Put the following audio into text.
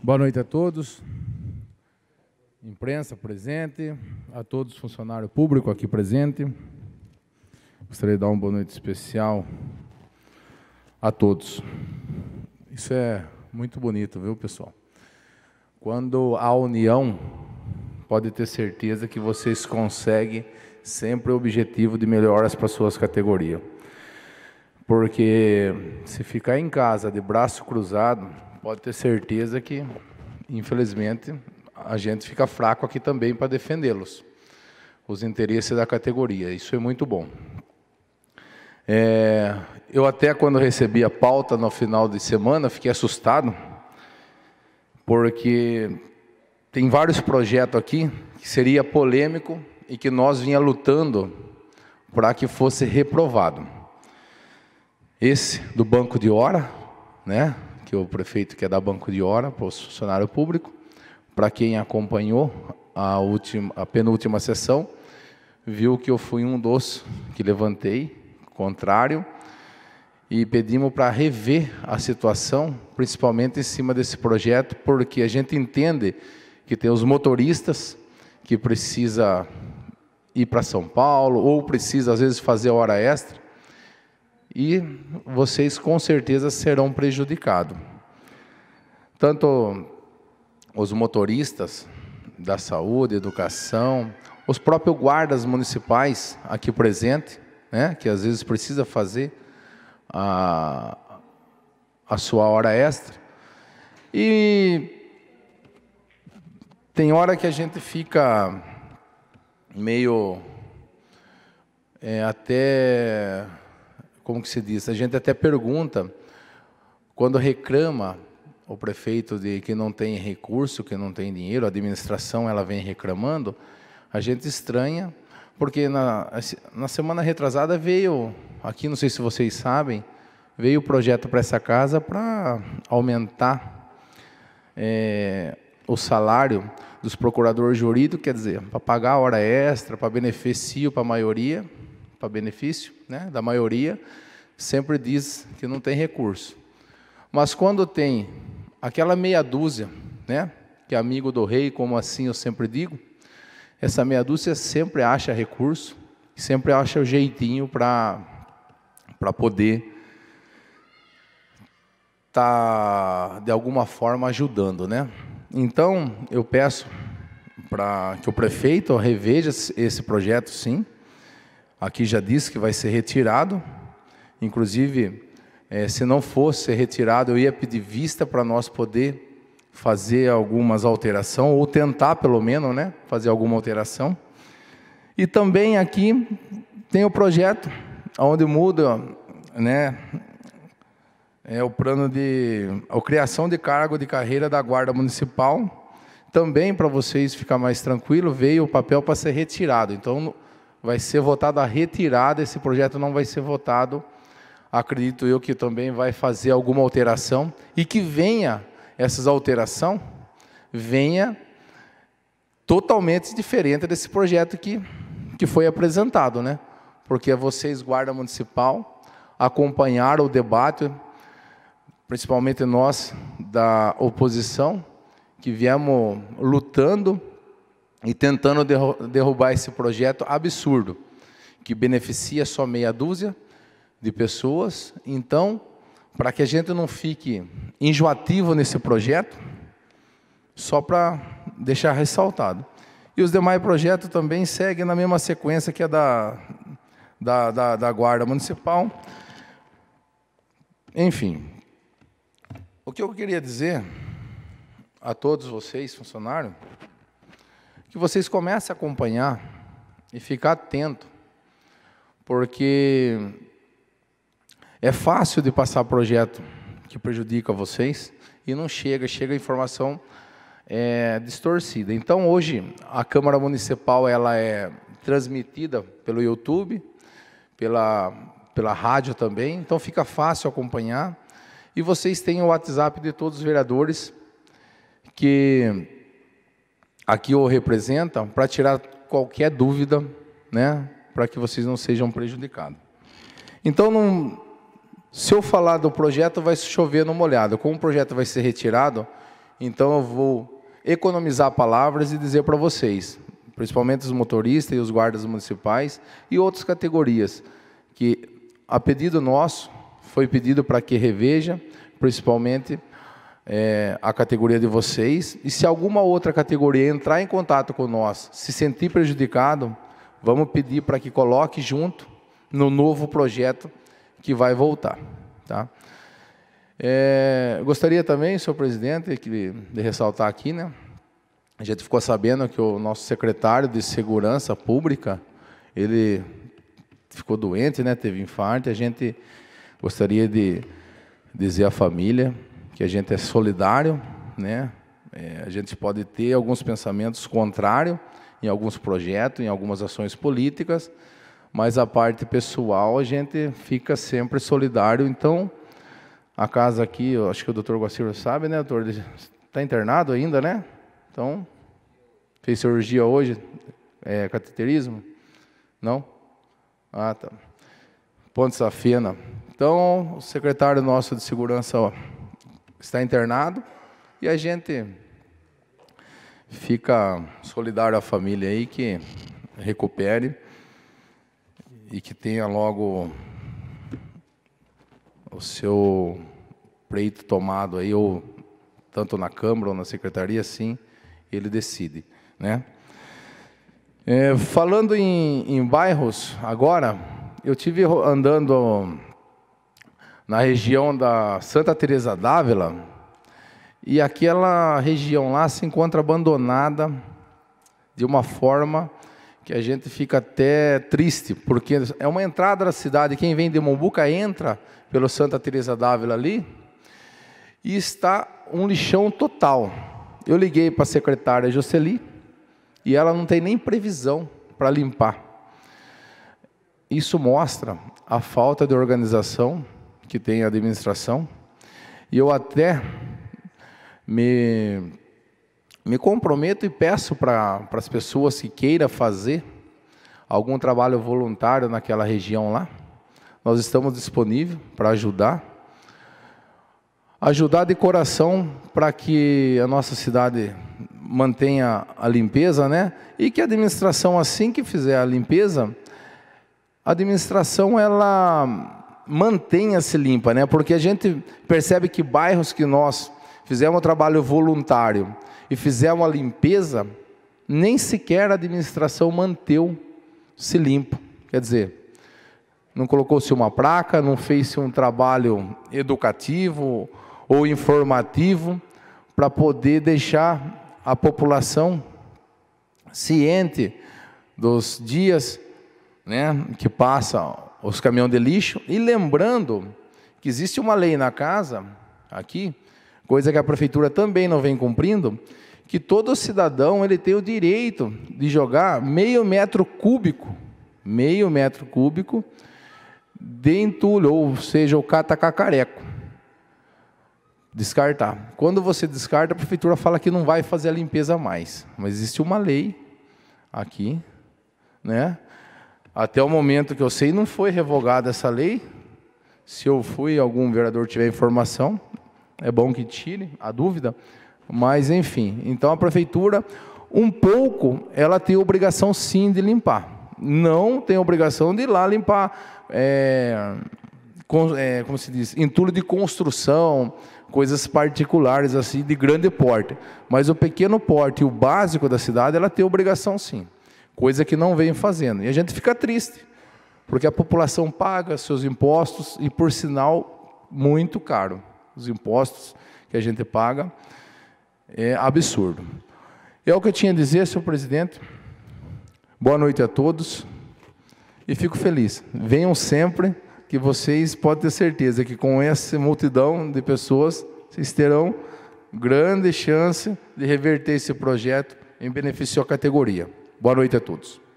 Boa noite a todos, imprensa presente, a todos funcionário público aqui presente. Gostaria de dar uma boa noite especial a todos. Isso é muito bonito, viu, pessoal? Quando a união, pode ter certeza que vocês conseguem sempre o objetivo de melhoras para suas categorias. Porque se ficar em casa de braço cruzado, pode ter certeza que, infelizmente, a gente fica fraco aqui também para defendê-los, os interesses da categoria. Isso é muito bom. É, eu até quando recebi a pauta no final de semana fiquei assustado, porque tem vários projetos aqui que seria polêmico e que nós vinha lutando para que fosse reprovado. Esse do banco de hora, né? que o prefeito quer é dar banco de hora para o funcionário público. Para quem acompanhou a, última, a penúltima sessão, viu que eu fui um dos que levantei, contrário, e pedimos para rever a situação, principalmente em cima desse projeto, porque a gente entende que tem os motoristas que precisa ir para São Paulo ou precisa às vezes fazer hora extra e vocês com certeza serão prejudicados. Tanto os motoristas da saúde, educação, os próprios guardas municipais aqui presentes, né, que às vezes precisa fazer a, a sua hora extra. E tem hora que a gente fica meio é, até como que se diz? A gente até pergunta, quando reclama o prefeito de que não tem recurso, que não tem dinheiro, a administração ela vem reclamando, a gente estranha, porque na, na semana retrasada veio, aqui não sei se vocês sabem, veio o projeto para essa casa para aumentar é, o salário dos procuradores jurídicos, quer dizer, para pagar hora extra, para benefício, para a maioria, para benefício né, da maioria, sempre diz que não tem recurso. Mas quando tem aquela meia dúzia, né, que é amigo do rei, como assim eu sempre digo, essa meia dúzia sempre acha recurso, sempre acha o jeitinho para poder estar, tá, de alguma forma, ajudando. Né? Então, eu peço para que o prefeito reveja esse projeto, sim, Aqui já disse que vai ser retirado. Inclusive, eh, se não fosse retirado, eu ia pedir vista para nós poder fazer algumas alteração ou tentar pelo menos, né, fazer alguma alteração. E também aqui tem o projeto onde muda, né, é o plano de a criação de cargo de carreira da guarda municipal. Também para vocês ficar mais tranquilo, veio o papel para ser retirado. Então, vai ser votada a retirada, esse projeto não vai ser votado. Acredito eu que também vai fazer alguma alteração e que venha essas alteração venha totalmente diferente desse projeto que, que foi apresentado, né? Porque vocês, guarda municipal, acompanharam o debate, principalmente nós da oposição, que viemos lutando e tentando derrubar esse projeto absurdo, que beneficia só meia dúzia de pessoas. Então, para que a gente não fique enjoativo nesse projeto, só para deixar ressaltado. E os demais projetos também seguem na mesma sequência que a da, da, da, da Guarda Municipal. Enfim, o que eu queria dizer a todos vocês, funcionários, que vocês comecem a acompanhar e ficar atento, porque é fácil de passar projeto que prejudica vocês e não chega, chega informação é, distorcida. Então hoje a Câmara Municipal ela é transmitida pelo YouTube, pela, pela rádio também, então fica fácil acompanhar. E vocês têm o WhatsApp de todos os vereadores que aqui o representa para tirar qualquer dúvida, né, para que vocês não sejam prejudicados. Então, não, se eu falar do projeto, vai chover no molhado. Como o projeto vai ser retirado, então eu vou economizar palavras e dizer para vocês, principalmente os motoristas e os guardas municipais e outras categorias, que a pedido nosso foi pedido para que reveja, principalmente é, a categoria de vocês. E se alguma outra categoria entrar em contato com nós, se sentir prejudicado, vamos pedir para que coloque junto no novo projeto que vai voltar. Tá? É, gostaria também, senhor presidente, que, de ressaltar aqui, né? A gente ficou sabendo que o nosso secretário de Segurança Pública, ele ficou doente, né? Teve infarto. A gente gostaria de dizer à família que a gente é solidário, né? É, a gente pode ter alguns pensamentos contrários em alguns projetos, em algumas ações políticas, mas a parte pessoal a gente fica sempre solidário. Então, a casa aqui, eu acho que o doutor Guaciro sabe, né, doutor? Está internado ainda, né? Então, fez cirurgia hoje, é, cateterismo? Não? Ah, tá. Ponte Safena. Então, o secretário nosso de segurança, ó, está internado e a gente fica solidário à família aí que recupere e que tenha logo o seu preito tomado aí ou tanto na Câmara ou na Secretaria, sim, ele decide, né? É, falando em, em bairros agora, eu tive andando na região da Santa Teresa d'Ávila, e aquela região lá se encontra abandonada de uma forma que a gente fica até triste, porque é uma entrada da cidade, quem vem de Mombuca entra pelo Santa Teresa d'Ávila ali, e está um lixão total. Eu liguei para a secretária Jocely, e ela não tem nem previsão para limpar. Isso mostra a falta de organização que tem administração, e eu até me, me comprometo e peço para as pessoas que queiram fazer algum trabalho voluntário naquela região lá, nós estamos disponíveis para ajudar. Ajudar de coração para que a nossa cidade mantenha a limpeza, né? E que a administração, assim que fizer a limpeza, a administração ela mantenha-se limpa, né? Porque a gente percebe que bairros que nós fizemos um trabalho voluntário e fizemos a limpeza, nem sequer a administração manteu-se limpo. Quer dizer, não colocou-se uma placa, não fez-se um trabalho educativo ou informativo para poder deixar a população ciente dos dias né, que passam os caminhões de lixo. E lembrando que existe uma lei na casa, aqui, coisa que a prefeitura também não vem cumprindo, que todo cidadão ele tem o direito de jogar meio metro cúbico, meio metro cúbico de entulho, ou seja, o catacacareco. Descartar. Quando você descarta, a prefeitura fala que não vai fazer a limpeza mais. Mas existe uma lei aqui, né? Até o momento que eu sei, não foi revogada essa lei. Se eu fui, algum vereador tiver informação, é bom que tire a dúvida. Mas, enfim, então a prefeitura, um pouco, ela tem obrigação sim de limpar. Não tem obrigação de ir lá limpar, é, com, é, como se diz, entulho de construção, coisas particulares assim de grande porte. Mas o pequeno porte o básico da cidade, ela tem obrigação sim coisa que não vem fazendo. E a gente fica triste, porque a população paga seus impostos e, por sinal, muito caro. Os impostos que a gente paga é absurdo. É o que eu tinha a dizer, senhor presidente. Boa noite a todos e fico feliz. Venham sempre, que vocês podem ter certeza que com essa multidão de pessoas, vocês terão grande chance de reverter esse projeto em benefício à categoria. Boa noite a todos.